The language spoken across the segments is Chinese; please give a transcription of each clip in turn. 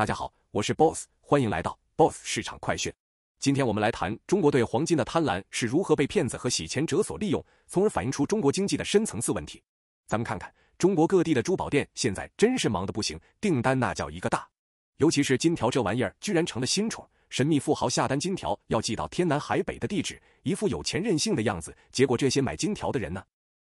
大家好，我是 boss，欢迎来到 boss 市场快讯。今天我们来谈中国对黄金的贪婪是如何被骗子和洗钱者所利用，从而反映出中国经济的深层次问题。咱们看看，中国各地的珠宝店现在真是忙得不行，订单那叫一个大。尤其是金条这玩意儿，居然成了新宠。神秘富豪下单金条要寄到天南海北的地址，一副有钱任性的样子。结果这些买金条的人呢，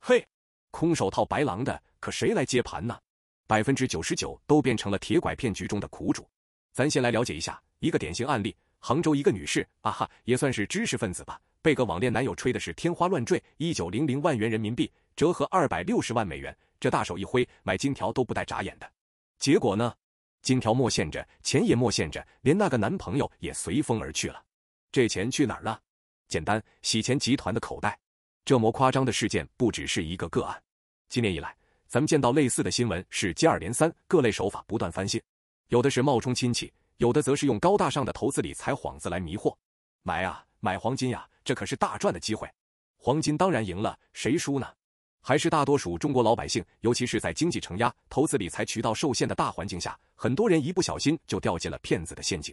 嘿，空手套白狼的，可谁来接盘呢？百分之九十九都变成了铁拐骗局中的苦主。咱先来了解一下一个典型案例：杭州一个女士，啊哈，也算是知识分子吧，被个网恋男友吹的是天花乱坠，一九零零万元人民币，折合二百六十万美元，这大手一挥，买金条都不带眨眼的。结果呢，金条没现着，钱也没现着，连那个男朋友也随风而去了。这钱去哪儿了？简单，洗钱集团的口袋。这么夸张的事件不只是一个个案，今年以来。咱们见到类似的新闻是接二连三，各类手法不断翻新，有的是冒充亲戚，有的则是用高大上的投资理财幌子来迷惑，买啊买黄金呀，这可是大赚的机会。黄金当然赢了，谁输呢？还是大多数中国老百姓，尤其是在经济承压、投资理财渠道受限的大环境下，很多人一不小心就掉进了骗子的陷阱。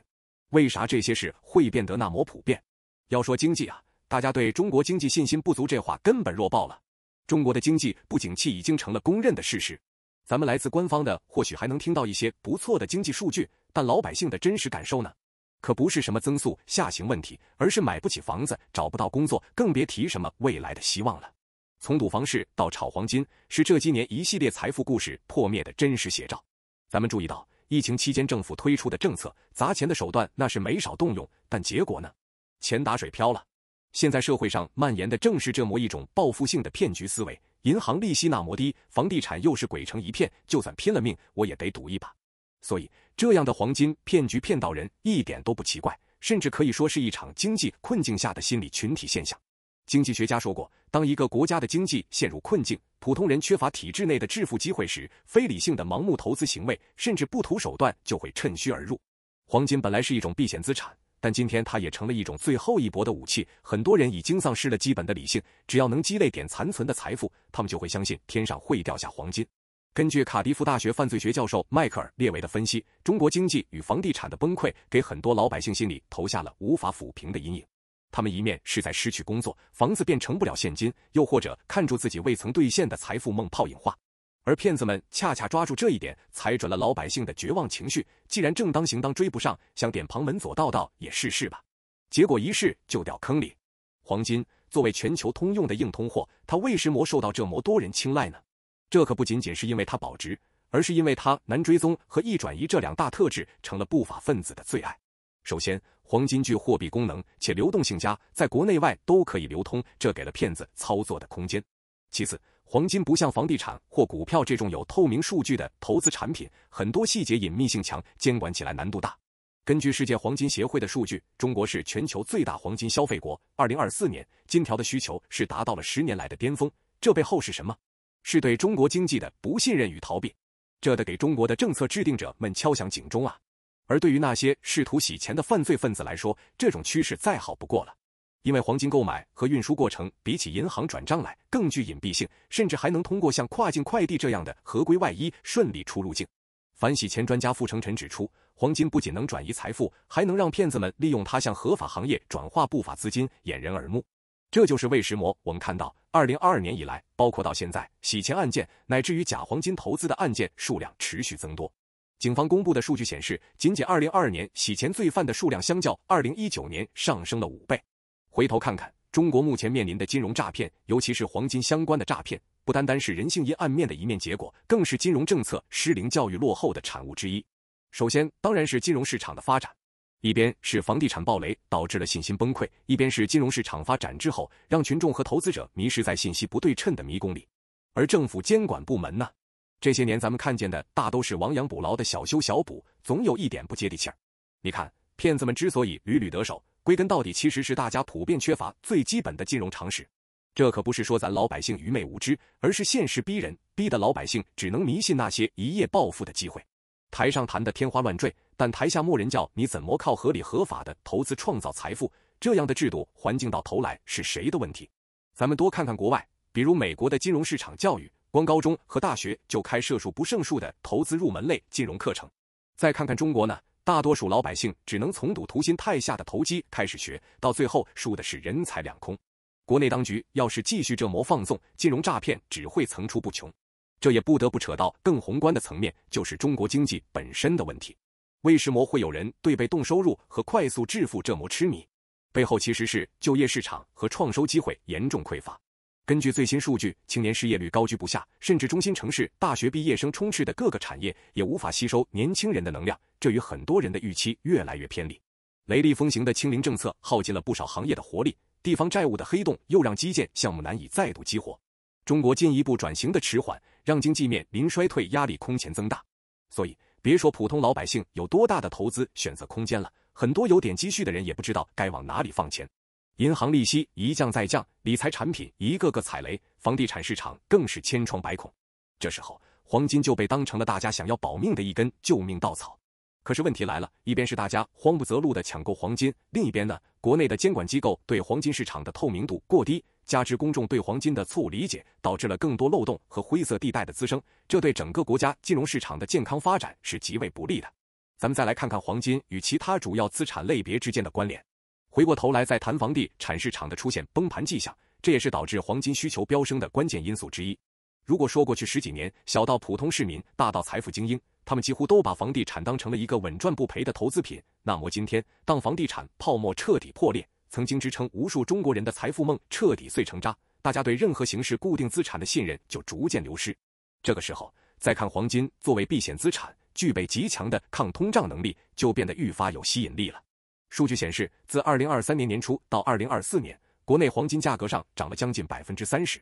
为啥这些事会变得那么普遍？要说经济啊，大家对中国经济信心不足，这话根本弱爆了。中国的经济不景气已经成了公认的事实。咱们来自官方的或许还能听到一些不错的经济数据，但老百姓的真实感受呢？可不是什么增速下行问题，而是买不起房子、找不到工作，更别提什么未来的希望了。从赌房市到炒黄金，是这几年一系列财富故事破灭的真实写照。咱们注意到，疫情期间政府推出的政策、砸钱的手段那是没少动用，但结果呢？钱打水漂了。现在社会上蔓延的正是这么一种报复性的骗局思维。银行利息那么低，房地产又是鬼城一片，就算拼了命，我也得赌一把。所以，这样的黄金骗局骗到人一点都不奇怪，甚至可以说是一场经济困境下的心理群体现象。经济学家说过，当一个国家的经济陷入困境，普通人缺乏体制内的致富机会时，非理性的盲目投资行为，甚至不图手段就会趁虚而入。黄金本来是一种避险资产。但今天，它也成了一种最后一搏的武器。很多人已经丧失了基本的理性，只要能积累点残存的财富，他们就会相信天上会掉下黄金。根据卡迪夫大学犯罪学教授迈克尔·列维的分析，中国经济与房地产的崩溃，给很多老百姓心里投下了无法抚平的阴影。他们一面是在失去工作，房子变成不了现金，又或者看住自己未曾兑现的财富梦泡影化。而骗子们恰恰抓住这一点，踩准了老百姓的绝望情绪。既然正当行当追不上，想点旁门左道道也试试吧。结果一试就掉坑里。黄金作为全球通用的硬通货，它为什么受到这么多人青睐呢？这可不仅仅是因为它保值，而是因为它难追踪和易转移这两大特质成了不法分子的最爱。首先，黄金具货币功能，且流动性佳，在国内外都可以流通，这给了骗子操作的空间。其次，黄金不像房地产或股票这种有透明数据的投资产品，很多细节隐秘性强，监管起来难度大。根据世界黄金协会的数据，中国是全球最大黄金消费国。二零二四年，金条的需求是达到了十年来的巅峰。这背后是什么？是对中国经济的不信任与逃避。这得给中国的政策制定者们敲响警钟啊！而对于那些试图洗钱的犯罪分子来说，这种趋势再好不过了。因为黄金购买和运输过程比起银行转账来更具隐蔽性，甚至还能通过像跨境快递这样的合规外衣顺利出入境。反洗钱专家傅成辰指出，黄金不仅能转移财富，还能让骗子们利用它向合法行业转化不法资金，掩人耳目。这就是为什么我们看到，二零二二年以来，包括到现在，洗钱案件乃至于假黄金投资的案件数量持续增多。警方公布的数据显示，仅仅二零二二年，洗钱罪犯的数量相较二零一九年上升了五倍。回头看看，中国目前面临的金融诈骗，尤其是黄金相关的诈骗，不单单是人性阴暗面的一面结果，更是金融政策失灵、教育落后的产物之一。首先，当然是金融市场的发展，一边是房地产暴雷导致了信心崩溃，一边是金融市场发展之后，让群众和投资者迷失在信息不对称的迷宫里。而政府监管部门呢，这些年咱们看见的大都是亡羊补牢的小修小补，总有一点不接地气儿。你看，骗子们之所以屡屡得手。归根到底，其实是大家普遍缺乏最基本的金融常识。这可不是说咱老百姓愚昧无知，而是现实逼人，逼得老百姓只能迷信那些一夜暴富的机会。台上谈的天花乱坠，但台下默人教你怎么靠合理合法的投资创造财富。这样的制度环境到头来是谁的问题？咱们多看看国外，比如美国的金融市场教育，光高中和大学就开设数不胜数的投资入门类金融课程。再看看中国呢？大多数老百姓只能从赌徒心态下的投机开始学，到最后输的是人财两空。国内当局要是继续这模放纵，金融诈骗只会层出不穷。这也不得不扯到更宏观的层面，就是中国经济本身的问题。为什么会有人对被动收入和快速致富这么痴迷？背后其实是就业市场和创收机会严重匮乏。根据最新数据，青年失业率高居不下，甚至中心城市大学毕业生充斥的各个产业，也无法吸收年轻人的能量。这与很多人的预期越来越偏离。雷厉风行的清零政策耗尽了不少行业的活力，地方债务的黑洞又让基建项目难以再度激活。中国进一步转型的迟缓，让经济面临衰退压力空前增大。所以，别说普通老百姓有多大的投资选择空间了，很多有点积蓄的人也不知道该往哪里放钱。银行利息一降再降，理财产品一个个踩雷，房地产市场更是千疮百孔。这时候，黄金就被当成了大家想要保命的一根救命稻草。可是问题来了，一边是大家慌不择路的抢购黄金，另一边呢，国内的监管机构对黄金市场的透明度过低，加之公众对黄金的错误理解，导致了更多漏洞和灰色地带的滋生，这对整个国家金融市场的健康发展是极为不利的。咱们再来看看黄金与其他主要资产类别之间的关联。回过头来再谈房地产市场的出现崩盘迹象，这也是导致黄金需求飙升的关键因素之一。如果说过去十几年，小到普通市民，大到财富精英，他们几乎都把房地产当成了一个稳赚不赔的投资品，那么今天当房地产泡沫彻底破裂，曾经支撑无数中国人的财富梦彻底碎成渣，大家对任何形式固定资产的信任就逐渐流失。这个时候再看黄金作为避险资产，具备极强的抗通胀能力，就变得愈发有吸引力了。数据显示，自二零二三年年初到二零二四年，国内黄金价格上涨了将近百分之三十，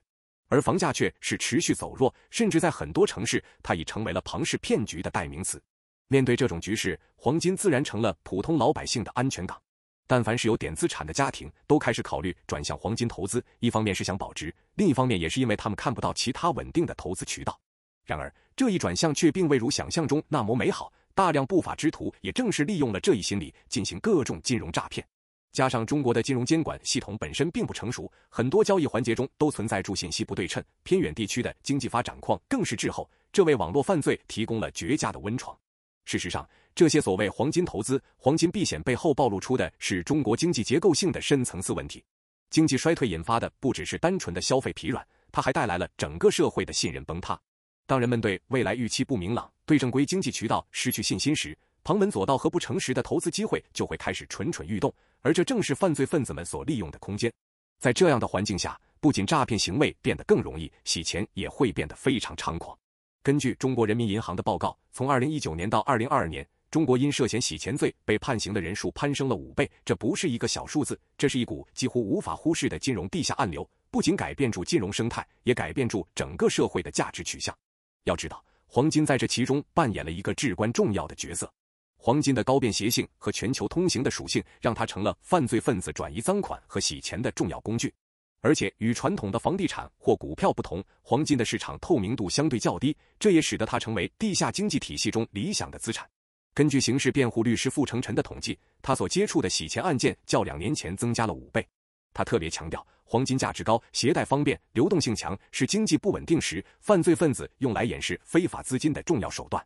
而房价却是持续走弱，甚至在很多城市，它已成为了庞氏骗局的代名词。面对这种局势，黄金自然成了普通老百姓的安全港。但凡是有点资产的家庭，都开始考虑转向黄金投资，一方面是想保值，另一方面也是因为他们看不到其他稳定的投资渠道。然而，这一转向却并未如想象中那么美好。大量不法之徒也正是利用了这一心理，进行各种金融诈骗。加上中国的金融监管系统本身并不成熟，很多交易环节中都存在住信息不对称，偏远地区的经济发展况更是滞后，这为网络犯罪提供了绝佳的温床。事实上，这些所谓黄金投资、黄金避险背后暴露出的是中国经济结构性的深层次问题。经济衰退引发的不只是单纯的消费疲软，它还带来了整个社会的信任崩塌。当人们对未来预期不明朗，对正规经济渠道失去信心时，旁门左道和不诚实的投资机会就会开始蠢蠢欲动，而这正是犯罪分子们所利用的空间。在这样的环境下，不仅诈骗行为变得更容易，洗钱也会变得非常猖狂。根据中国人民银行的报告，从二零一九年到二零二二年，中国因涉嫌洗钱罪被判刑的人数攀升了五倍，这不是一个小数字，这是一股几乎无法忽视的金融地下暗流，不仅改变住金融生态，也改变住整个社会的价值取向。要知道。黄金在这其中扮演了一个至关重要的角色。黄金的高便携性和全球通行的属性，让它成了犯罪分子转移赃款和洗钱的重要工具。而且与传统的房地产或股票不同，黄金的市场透明度相对较低，这也使得它成为地下经济体系中理想的资产。根据刑事辩护律师傅成辰的统计，他所接触的洗钱案件较两年前增加了五倍。他特别强调。黄金价值高，携带方便，流动性强，是经济不稳定时犯罪分子用来掩饰非法资金的重要手段。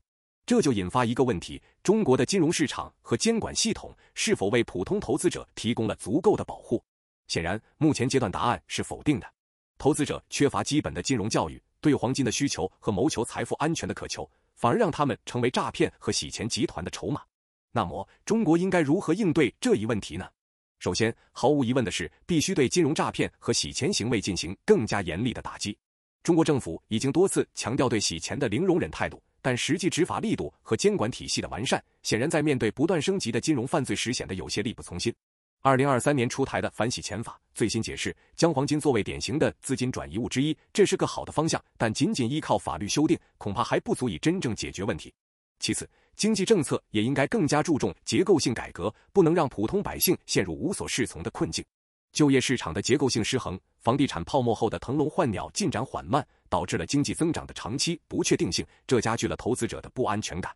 这就引发一个问题：中国的金融市场和监管系统是否为普通投资者提供了足够的保护？显然，目前阶段答案是否定的。投资者缺乏基本的金融教育，对黄金的需求和谋求财富安全的渴求，反而让他们成为诈骗和洗钱集团的筹码。那么，中国应该如何应对这一问题呢？首先，毫无疑问的是，必须对金融诈骗和洗钱行为进行更加严厉的打击。中国政府已经多次强调对洗钱的零容忍态度，但实际执法力度和监管体系的完善，显然在面对不断升级的金融犯罪时显得有些力不从心。二零二三年出台的反洗钱法最新解释，将黄金作为典型的资金转移物之一，这是个好的方向，但仅仅依靠法律修订，恐怕还不足以真正解决问题。其次，经济政策也应该更加注重结构性改革，不能让普通百姓陷入无所适从的困境。就业市场的结构性失衡、房地产泡沫后的腾笼换鸟进展缓慢，导致了经济增长的长期不确定性，这加剧了投资者的不安全感。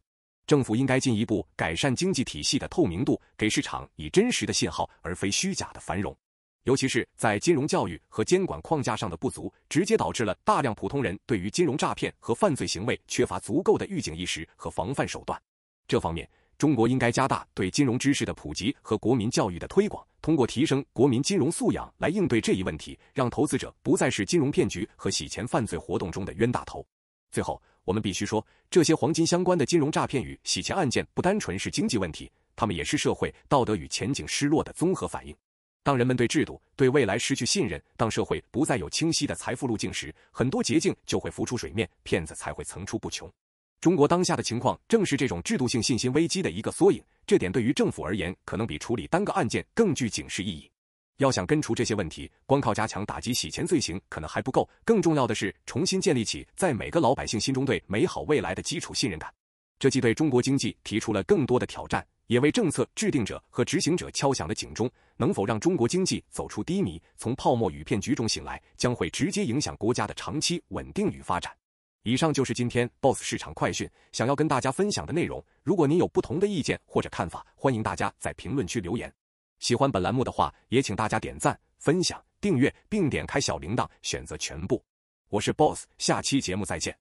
政府应该进一步改善经济体系的透明度，给市场以真实的信号，而非虚假的繁荣。尤其是在金融教育和监管框架上的不足，直接导致了大量普通人对于金融诈骗和犯罪行为缺乏足够的预警意识和防范手段。这方面，中国应该加大对金融知识的普及和国民教育的推广，通过提升国民金融素养来应对这一问题，让投资者不再是金融骗局和洗钱犯罪活动中的冤大头。最后，我们必须说，这些黄金相关的金融诈骗与洗钱案件不单纯是经济问题，他们也是社会道德与前景失落的综合反应。当人们对制度、对未来失去信任，当社会不再有清晰的财富路径时，很多捷径就会浮出水面，骗子才会层出不穷。中国当下的情况正是这种制度性信心危机的一个缩影，这点对于政府而言，可能比处理单个案件更具警示意义。要想根除这些问题，光靠加强打击洗钱罪行可能还不够，更重要的是重新建立起在每个老百姓心中对美好未来的基础信任感。这既对中国经济提出了更多的挑战。也为政策制定者和执行者敲响了警钟。能否让中国经济走出低迷，从泡沫与骗局中醒来，将会直接影响国家的长期稳定与发展。以上就是今天 BOSS 市场快讯，想要跟大家分享的内容。如果您有不同的意见或者看法，欢迎大家在评论区留言。喜欢本栏目的话，也请大家点赞、分享、订阅，并点开小铃铛，选择全部。我是 BOSS，下期节目再见。